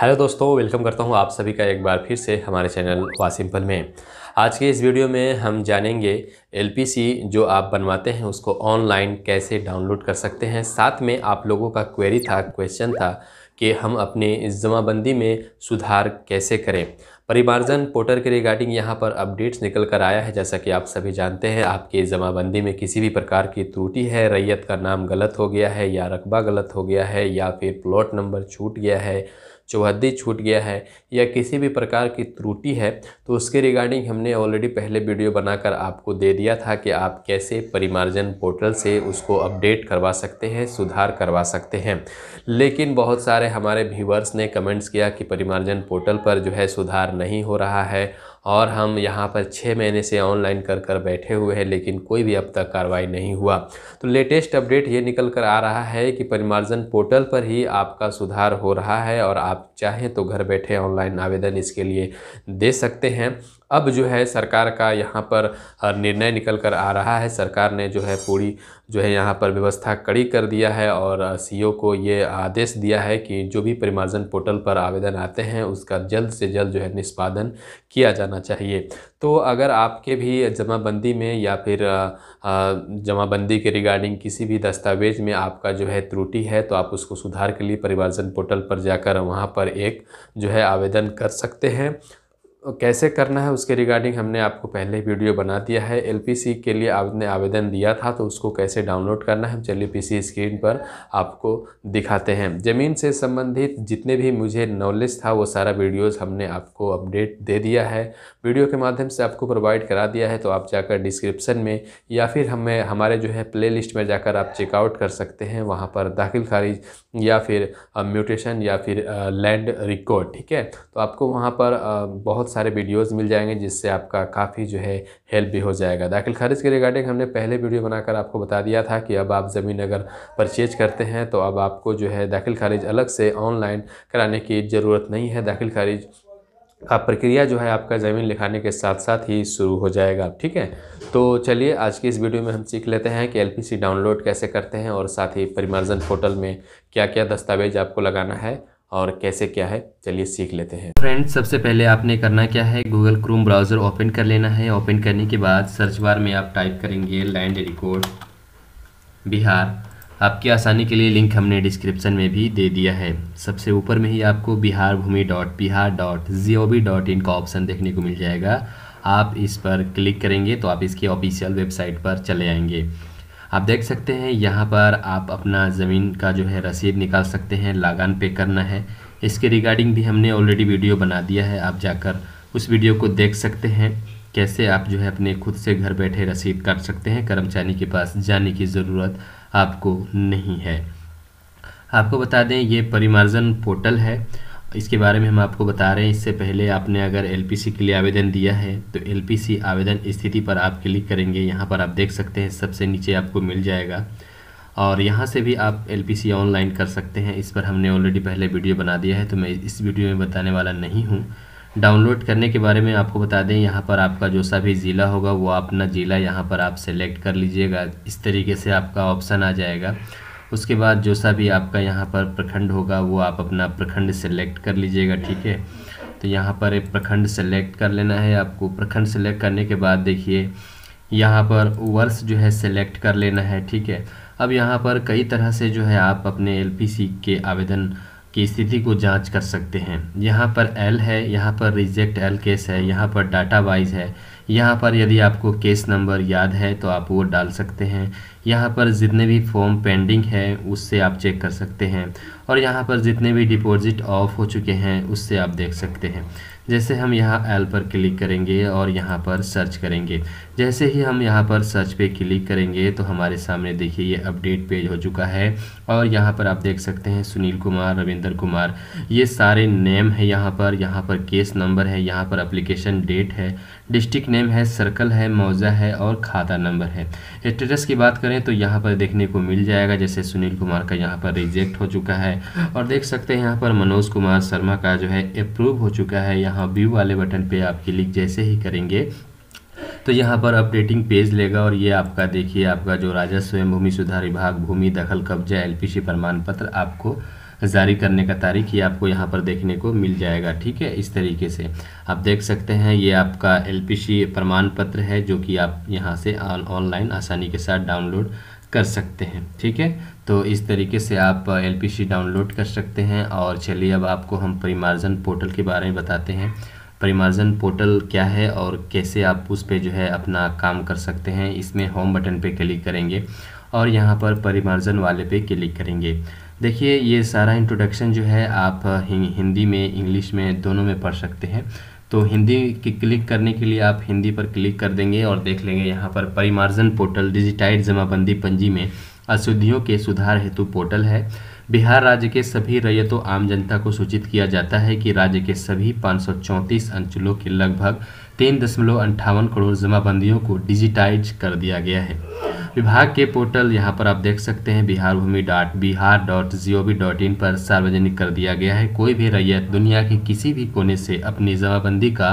hello दोस्तों welcome करता हूं आप सभी का एक बार फिर से हमारे चैनल वा सिंपल में आज के इस वीडियो में हम जानेंगे एलपीसी जो आप बनवाते हैं उसको ऑनलाइन कैसे डाउनलोड कर सकते हैं साथ में आप लोगों का क्वेरी था क्वेश्चन था कि हम अपने इस जमाबंदी में सुधार कैसे करें परिमार्जन पोर्टल के रिगार्डिंग यहाँ पर अपडेट्स निकल कर आया है जैसा कि आप सभी जानते हैं आपके जमाबंदी में किसी भी प्रकार की त्रुटि है रैयत का नाम गलत हो गया है या रकबा गलत हो गया है या फिर प्लॉट नंबर छूट गया है चौहद्दी छूट गया है या किसी भी प्रकार की त्रुटि है तो उसके रिगार्डिंग हमने ऑलरेडी पहले वीडियो बनाकर आपको दे दिया था कि आप कैसे परिमार्जन पोर्टल से उसको अपडेट करवा सकते हैं सुधार करवा सकते हैं लेकिन बहुत सारे हमारे व्यूवर्स ने कमेंट्स किया कि परिमार्जन पोर्टल पर जो है सुधार नहीं हो रहा है और हम यहाँ पर छः महीने से ऑनलाइन कर कर बैठे हुए हैं लेकिन कोई भी अब तक कार्रवाई नहीं हुआ तो लेटेस्ट अपडेट ये निकल कर आ रहा है कि परिमार्जन पोर्टल पर ही आपका सुधार हो रहा है और आप चाहें तो घर बैठे ऑनलाइन आवेदन इसके लिए दे सकते हैं अब जो है सरकार का यहाँ पर निर्णय निकल कर आ रहा है सरकार ने जो है पूरी जो है यहाँ पर व्यवस्था कड़ी कर दिया है और सीईओ को ये आदेश दिया है कि जो भी परिमार्जन पोर्टल पर आवेदन आते हैं उसका जल्द से जल्द जो है निष्पादन किया जाना चाहिए तो अगर आपके भी जमाबंदी में या फिर जमाबंदी के रिगार्डिंग किसी भी दस्तावेज में आपका जो है त्रुटि है तो आप उसको सुधार के लिए परिमार्जन पोर्टल पर जाकर वहाँ पर एक जो है आवेदन कर सकते हैं कैसे करना है उसके रिगार्डिंग हमने आपको पहले वीडियो बना दिया है एलपीसी के लिए आपने आवेदन दिया था तो उसको कैसे डाउनलोड करना है हम चलिए पीसी स्क्रीन पर आपको दिखाते हैं ज़मीन से संबंधित जितने भी मुझे नॉलेज था वो सारा वीडियोस हमने आपको अपडेट दे दिया है वीडियो के माध्यम से आपको प्रोवाइड करा दिया है तो आप जाकर डिस्क्रिप्सन में या फिर हमें हमारे जो है प्ले लिस्ट में जाकर आप चेकआउट कर सकते हैं वहाँ पर दाखिल खारिज या फिर म्यूटेशन या फिर लैंड रिकॉर्ड ठीक है तो आपको वहाँ पर बहुत सारे वीडियोस मिल जाएंगे जिससे आपका काफ़ी जो है हेल्प भी हो जाएगा दाखिल खारिज के रिगार्डिंग हमने पहले वीडियो बनाकर आपको बता दिया था कि अब आप ज़मीन अगर परचेज करते हैं तो अब आपको जो है दाखिल खारिज अलग से ऑनलाइन कराने की ज़रूरत नहीं है दाखिल खारिज का प्रक्रिया जो है आपका ज़मीन लिखाने के साथ साथ ही शुरू हो जाएगा ठीक है तो चलिए आज की इस वीडियो में हम सीख लेते हैं कि एलपीसी डाउनलोड कैसे करते हैं और साथ ही परिमार्जन पोर्टल में क्या क्या दस्तावेज आपको लगाना है और कैसे क्या है चलिए सीख लेते हैं फ्रेंड सबसे पहले आपने करना क्या है गूगल क्रोम ब्राउज़र ओपन कर लेना है ओपन करने के बाद सर्च बार में आप टाइप करेंगे लैंड रिकॉर्ड बिहार आपकी आसानी के लिए लिंक हमने डिस्क्रिप्शन में भी दे दिया है सबसे ऊपर में ही आपको Bihar Bhumi dot Bihar dot G O V dot in का ऑप्शन देखने को मिल जाएगा आप इस पर क्लिक करेंगे तो आप इसकी ऑफिशियल वेबसाइट पर चले आएंगे आप देख सकते हैं यहाँ पर आप अपना ज़मीन का जो है रसीद निकाल सकते हैं लागान पे करना है इसके रिगार्डिंग भी हमने ऑलरेडी वीडियो बना दिया है आप जाकर उस वीडियो को देख सकते हैं कैसे आप जो है अपने खुद से घर बैठे रसीद काट सकते हैं कर्मचारी के पास जाने की ज़रूरत आपको नहीं है आपको बता दें ये परिमार्जन पोर्टल है इसके बारे में हम आपको बता रहे हैं इससे पहले आपने अगर एलपीसी के लिए आवेदन दिया है तो एलपीसी आवेदन स्थिति पर आप क्लिक करेंगे यहाँ पर आप देख सकते हैं सबसे नीचे आपको मिल जाएगा और यहाँ से भी आप एलपीसी ऑनलाइन कर सकते हैं इस पर हमने ऑलरेडी पहले वीडियो बना दिया है तो मैं इस वीडियो में बताने वाला नहीं हूँ डाउनलोड करने के बारे में आपको बता दें यहाँ पर आपका जो सा भी ज़िला होगा वो अपना ज़िला यहाँ पर आप सेलेक्ट कर लीजिएगा इस तरीके से आपका ऑप्शन आ जाएगा उसके बाद जो सा भी आपका यहाँ पर प्रखंड होगा वो आप अपना प्रखंड सेलेक्ट कर लीजिएगा ठीक है तो यहाँ पर एक प्रखंड सेलेक्ट कर लेना है आपको प्रखंड सेलेक्ट करने के बाद देखिए यहाँ पर वर्ष जो है सेलेक्ट कर लेना है ठीक है अब यहाँ पर कई तरह से जो है आप अपने एल के आवेदन की स्थिति को जांच कर सकते हैं यहाँ पर एल है यहाँ पर रिजेक्ट एल केस है यहाँ पर डाटा वाइज है यहाँ पर यदि आपको केस नंबर याद है तो आप वो डाल सकते हैं यहाँ पर जितने भी फॉर्म पेंडिंग है उससे आप चेक कर सकते हैं और यहाँ पर जितने भी डिपॉजिट ऑफ हो चुके हैं उससे आप देख सकते हैं जैसे हम यहाँ एल पर क्लिक करेंगे और यहाँ पर सर्च करेंगे जैसे ही हम यहाँ पर सर्च पे क्लिक करेंगे तो हमारे सामने देखिए ये अपडेट पेज हो चुका है और यहाँ पर आप देख सकते हैं सुनील कुमार रविंद्र कुमार ये सारे नेम है यहाँ पर यहाँ पर केस नंबर है यहाँ पर अप्लीकेशन डेट है डिस्ट्रिक्ट नेम है सर्कल है मौजा है और खाता नंबर है स्टेटस की बात करें तो यहाँ पर देखने को मिल जाएगा जैसे सुनील कुमार का यहाँ पर रिजेक्ट हो चुका है और देख सकते हैं यहाँ पर मनोज कुमार शर्मा का जो है अप्रूव हो चुका है यहाँ व्यू वाले बटन पर आप क्लिक जैसे ही करेंगे तो यहाँ पर अपडेटिंग पेज लेगा और ये आपका देखिए आपका जो राजस्व एवं भूमि सुधार विभाग भूमि दखल कब्जा एलपीसी प्रमाण पत्र आपको जारी करने का तारीख ये आपको यहाँ पर देखने को मिल जाएगा ठीक है इस तरीके से आप देख सकते हैं ये आपका एल प्रमाण पत्र है जो कि आप यहाँ से ऑनलाइन आसानी के साथ डाउनलोड कर सकते हैं ठीक है तो इस तरीके से आप एल डाउनलोड कर सकते हैं और चलिए अब आपको हम परिमार्जन पोर्टल के बारे में बताते हैं परिमार्जन पोर्टल क्या है और कैसे आप उस पर जो है अपना काम कर सकते हैं इसमें होम बटन पे क्लिक करेंगे और यहाँ पर परिमार्जन वाले पे क्लिक करेंगे देखिए ये सारा इंट्रोडक्शन जो है आप हिंदी में इंग्लिश में दोनों में पढ़ सकते हैं तो हिंदी की क्लिक करने के लिए आप हिंदी पर क्लिक कर देंगे और देख लेंगे यहाँ पर परिमार्जन पोर्टल डिजिटाइड जमाबंदी पंजी में अशुद्धियों के सुधार हेतु पोर्टल है बिहार राज्य के सभी रैयतों आम जनता को सूचित किया जाता है कि राज्य के सभी पाँच अंचलों के लगभग तीन दशमलव अंठावन करोड़ जमाबंदियों को डिजिटाइज कर दिया गया है विभाग के पोर्टल यहाँ पर आप देख सकते हैं Bihar Bhumi dot Bihar dot G O V dot in पर सार्वजनिक कर दिया गया है कोई भी रैयत दुनिया के किसी भी कोने से अपनी जमाबंदी का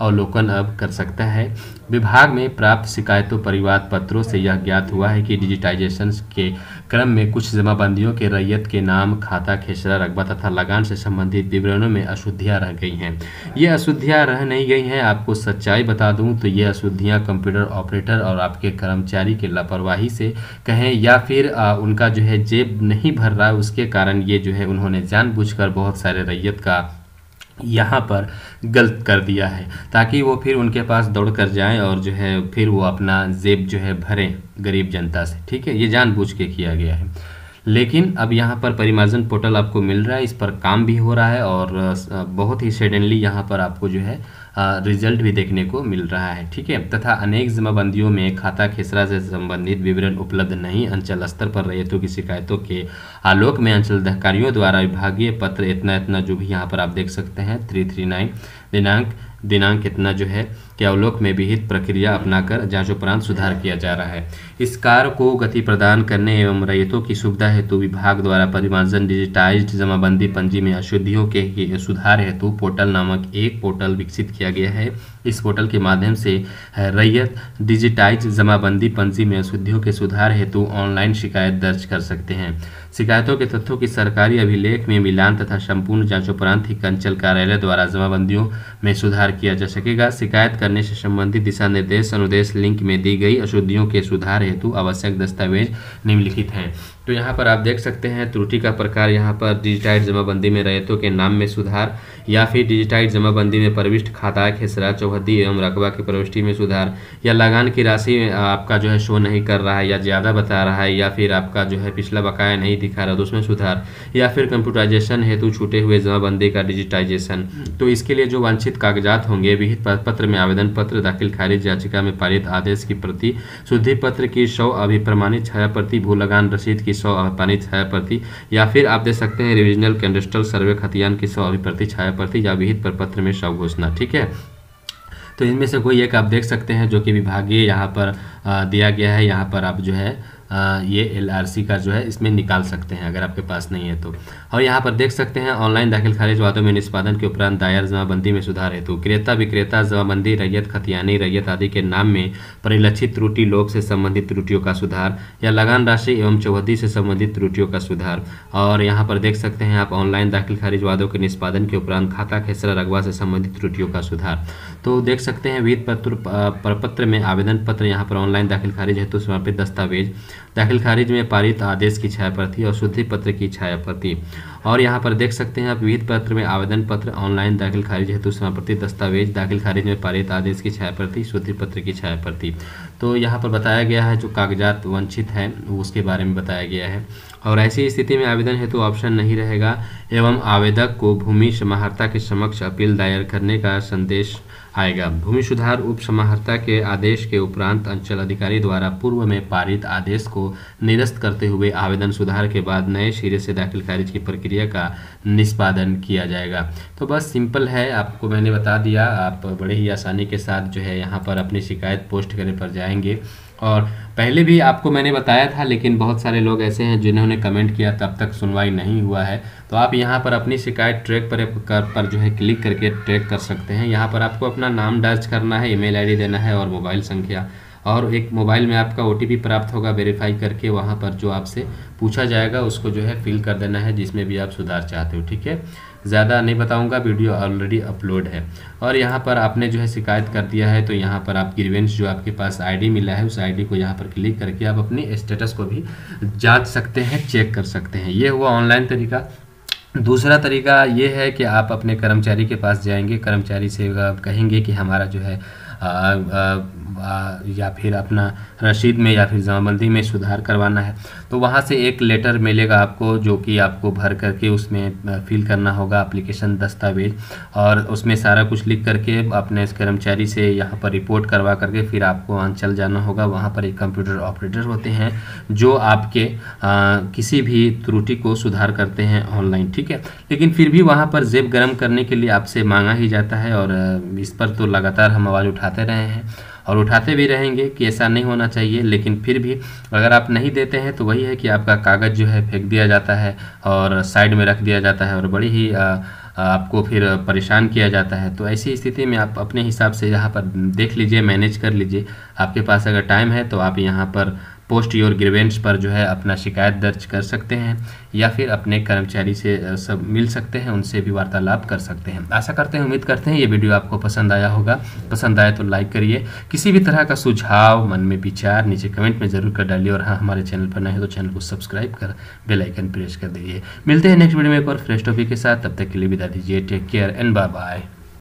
अवलोकन अब कर सकता है विभाग में प्राप्त शिकायतों परिवाद पत्रों से यह ज्ञात हुआ है कि डिजिटाइजेशन के क्रम में कुछ जमाबंदियों के रैयत के नाम खाता खेसरा रकबा तथा लगान से संबंधित विवरणों में अशुद्धियाँ रह गई हैं ये अशुद्धियाँ रह नहीं गई हैं आपको सच्चाई बता दूँ तो ये अशुद्धियाँ कंप्यूटर ऑपरेटर और आपके कर्मचारी के लापरवाही से कहें या फिर उनका जो है जेब नहीं भर रहा उसके कारण ये जो है उन्होंने जानबूझकर बहुत सारे रैयत का यहाँ पर गलत कर दिया है ताकि वो फिर उनके पास दौड़ कर जाएं और जो है फिर वो अपना जेब जो है भरें गरीब जनता से ठीक है ये जानबूझ के किया गया है लेकिन अब यहाँ पर परिमार्जन पोर्टल आपको मिल रहा है इस पर काम भी हो रहा है और बहुत ही सडनली यहाँ पर आपको जो है रिजल्ट भी देखने को मिल रहा है ठीक है तथा अनेक जमाबंदियों में खाता खेसरा से संबंधित विवरण उपलब्ध नहीं अंचल स्तर पर रैयतों की शिकायतों के आलोक में अंचल अधिकारियों द्वारा विभागीय पत्र इतना इतना जो भी यहाँ पर आप देख सकते हैं थ्री थ्री नाइन दिनांक दिनांक इतना जो है कि अवलोक में विहित प्रक्रिया अपनाकर उपरांत सुधार किया जा रहा है इस कार्य को गति प्रदान करने एवं रैयतों की सुविधा हेतु विभाग द्वारा परिमार्जन डिजिटाइज्ड जमाबंदी पंजी में अशुद्धियों के सुधार हेतु पोर्टल नामक एक पोर्टल विकसित किया गया है इस पोर्टल के माध्यम से रैयत डिजिटाइज जमाबंदी पंजी में अशुद्धियों के सुधार हेतु ऑनलाइन शिकायत दर्ज कर सकते हैं शिकायतों के तथ्यों की सरकारी अभिलेख में मिलान तथा संपूर्ण जांचोपरांत ही कंचल कार्यालय द्वारा जमाबंदियों में सुधार किया जा सकेगा शिकायत करने से संबंधित दिशा निर्देश अनुदेश लिंक में दी गई अशुद्धियों के सुधार हेतु आवश्यक दस्तावेज निम्नलिखित हैं तो यहाँ पर आप देख सकते हैं त्रुटि का प्रकार यहाँ पर डिजिटाइट जमाबंदी में रैतों के नाम में सुधार या फिर डिजिटाइट जमाबंदी में प्रविष्ट खाता खेसरा चौहदी एवं रकबा की प्रविष्टि में सुधार या लगान की राशि आपका जो है शो नहीं कर रहा है या ज़्यादा बता रहा है या फिर आपका जो है पिछला बकाया नहीं दिखा रहा तो उसमें सुधार या फिर कंप्यूटराइजेशन हेतु छूटे हुए जमाबंदी का डिजिटाइजेशन तो इसके लिए जो वांछित कागजात होंगे विहित पत्र में आवेदन पत्र दाखिल खारिज याचिका में पारित आदेश की प्रति शुद्धि पत्र की शव अभिप्रमाणित छाया प्रति भूलगान रसीद की की सौ अवतानी छाया प्रति या फिर आप देख सकते हैं रिविजनल कैंडस्टल सर्वे खतियान की सौ अभिप्रति छाया प्रति या विहित प्रपत्र में सौ घोषणा ठीक है तो इनमें से कोई एक आप देख सकते हैं जो कि विभागीय यहाँ पर दिया गया है यहाँ पर आप जो है ये एलआरसी का जो है इसमें निकाल सकते हैं अगर आपके पास नहीं है तो और यहाँ पर देख सकते हैं ऑनलाइन दाखिल खारिज वादों में निष्पादन के उपरांत दायर जमाबंदी में सुधार हेतु क्रेता विक्रेता जमाबंदी रैयत खतियानी रैयत आदि के नाम में परिलक्षित त्रुटि लोग से संबंधित त्रुटियों का सुधार या लगान राशि एवं चौहदी से संबंधित त्रुटियों का सुधार और यहाँ पर देख सकते हैं आप ऑनलाइन दाखिल खारिज वादों के निष्पादन के उपरांत खाता खेसरा रगवा से संबंधित त्रुटियों का सुधार तो देख सकते हैं वित्त पत्र प्रपत्र में आवेदन पत्र यहाँ पर ऑनलाइन दाखिल खारिज हेतु समर्पित दस्तावेज दाखिल खारिज में पारित आदेश की छाया प्रति और शुद्धि पत्र की छाया प्रति और यहाँ पर देख सकते हैं आप विविध पत्र में आवेदन पत्र ऑनलाइन दाखिल खारिज हेतु समाप्रति दस्तावेज दाखिल खारिज में पारित आदेश की छाया प्रति शुद्धि पत्र की छाया प्रति तो यहाँ पर बताया गया है जो कागजात वंचित है उसके बारे में बताया गया है और ऐसी स्थिति में आवेदन हेतु ऑप्शन नहीं रहेगा एवं आवेदक को भूमि समाहर्ता के समक्ष अपील दायर करने का संदेश आएगा भूमि सुधार उप समाहर्ता के आदेश के उपरांत अंचल अधिकारी द्वारा पूर्व में पारित आदेश को निरस्त करते हुए आवेदन सुधार के बाद नए सिरे से दाखिल खारिज की प्रक्रिया का निष्पादन किया जाएगा तो बस सिंपल है आपको मैंने बता दिया आप बड़े ही आसानी के साथ जो है यहाँ पर अपनी शिकायत पोस्ट करने पर जाएंगे और पहले भी आपको मैंने बताया था लेकिन बहुत सारे लोग ऐसे हैं जिन्होंने कमेंट किया तब तक सुनवाई नहीं हुआ है तो आप यहाँ पर अपनी शिकायत ट्रैक पर पर जो है क्लिक करके ट्रैक कर सकते हैं यहाँ पर आपको अपना नाम दर्ज करना है ईमेल आईडी देना है और मोबाइल संख्या और एक मोबाइल में आपका ओ प्राप्त होगा वेरीफाई करके वहाँ पर जो आपसे पूछा जाएगा उसको जो है फिल कर देना है जिसमें भी आप सुधार चाहते हो ठीक है ज़्यादा नहीं बताऊँगा वीडियो ऑलरेडी अपलोड है और यहाँ पर आपने जो है शिकायत कर दिया है तो यहाँ पर आपकी रिवेंज जो आपके पास आईडी मिला है उस आईडी को यहाँ पर क्लिक करके आप अपनी स्टेटस को भी जाँच सकते हैं चेक कर सकते हैं ये हुआ ऑनलाइन तरीका दूसरा तरीका ये है कि आप अपने कर्मचारी के पास जाएंगे कर्मचारी से कहेंगे कि हमारा जो है आ, आ, या फिर अपना रसीद में या फिर जमाबंदी में सुधार करवाना है तो वहाँ से एक लेटर मिलेगा आपको जो कि आपको भर करके उसमें फिल करना होगा अप्लीकेशन दस्तावेज और उसमें सारा कुछ लिख करके अपने कर्मचारी से यहाँ पर रिपोर्ट करवा करके फिर आपको अंचल जाना होगा वहाँ पर एक कंप्यूटर ऑपरेटर होते हैं जो आपके आ, किसी भी त्रुटि को सुधार करते हैं ऑनलाइन ठीक है लेकिन फिर भी वहाँ पर जेब गर्म करने के लिए आपसे मांगा ही जाता है और इस पर तो लगातार हम आवाज़ उठाते रहे हैं और उठाते भी रहेंगे कि ऐसा नहीं होना चाहिए लेकिन फिर भी अगर आप नहीं देते हैं तो वही है कि आपका कागज़ जो है फेंक दिया जाता है और साइड में रख दिया जाता है और बड़ी ही आ, आपको फिर परेशान किया जाता है तो ऐसी स्थिति में आप अपने हिसाब से यहाँ पर देख लीजिए मैनेज कर लीजिए आपके पास अगर टाइम है तो आप यहाँ पर पोस्ट योर ग्रीवेंस पर जो है अपना शिकायत दर्ज कर सकते हैं या फिर अपने कर्मचारी से सब मिल सकते हैं उनसे भी वार्तालाप कर सकते हैं आशा करते हैं उम्मीद करते हैं ये वीडियो आपको पसंद आया होगा पसंद आए तो लाइक करिए किसी भी तरह का सुझाव मन में विचार नीचे कमेंट में ज़रूर कर डालिए और हाँ हमारे चैनल पर नए तो चैनल को सब्सक्राइब कर बेलाइकन प्रेस कर दीजिए मिलते हैं नेक्स्ट वीडियो में एक और फ्रेश टॉपिक के साथ तब तक के लिए विदा दीजिए take care and bye bye